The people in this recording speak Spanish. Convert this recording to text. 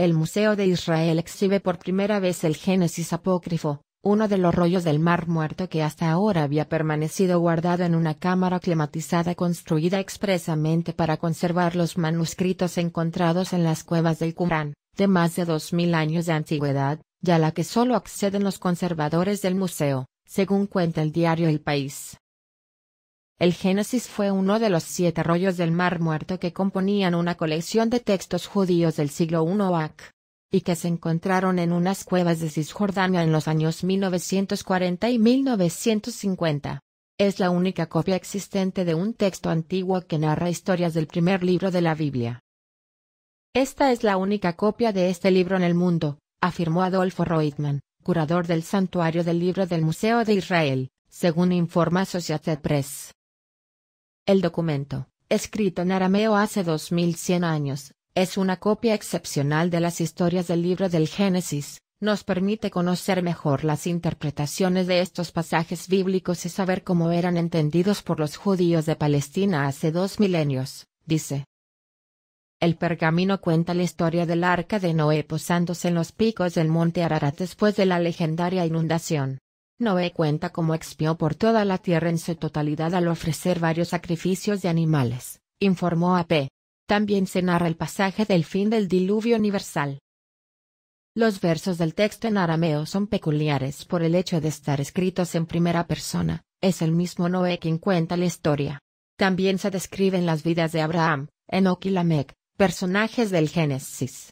El Museo de Israel exhibe por primera vez el Génesis apócrifo, uno de los rollos del Mar Muerto que hasta ahora había permanecido guardado en una cámara climatizada construida expresamente para conservar los manuscritos encontrados en las cuevas del Qumran, de más de 2.000 años de antigüedad, ya la que solo acceden los conservadores del museo, según cuenta el diario El País. El Génesis fue uno de los siete rollos del Mar Muerto que componían una colección de textos judíos del siglo I AC, y que se encontraron en unas cuevas de Cisjordania en los años 1940 y 1950. Es la única copia existente de un texto antiguo que narra historias del primer libro de la Biblia. Esta es la única copia de este libro en el mundo, afirmó Adolfo Reutmann, curador del Santuario del Libro del Museo de Israel, según informa Associated Press. El documento, escrito en arameo hace 2100 años, es una copia excepcional de las historias del libro del Génesis, nos permite conocer mejor las interpretaciones de estos pasajes bíblicos y saber cómo eran entendidos por los judíos de Palestina hace dos milenios, dice. El pergamino cuenta la historia del arca de Noé posándose en los picos del monte Ararat después de la legendaria inundación, Noé cuenta cómo expió por toda la tierra en su totalidad al ofrecer varios sacrificios de animales, informó AP. También se narra el pasaje del fin del diluvio universal. Los versos del texto en arameo son peculiares por el hecho de estar escritos en primera persona, es el mismo Noé quien cuenta la historia. También se describen las vidas de Abraham, Enoch y Lamec, personajes del Génesis.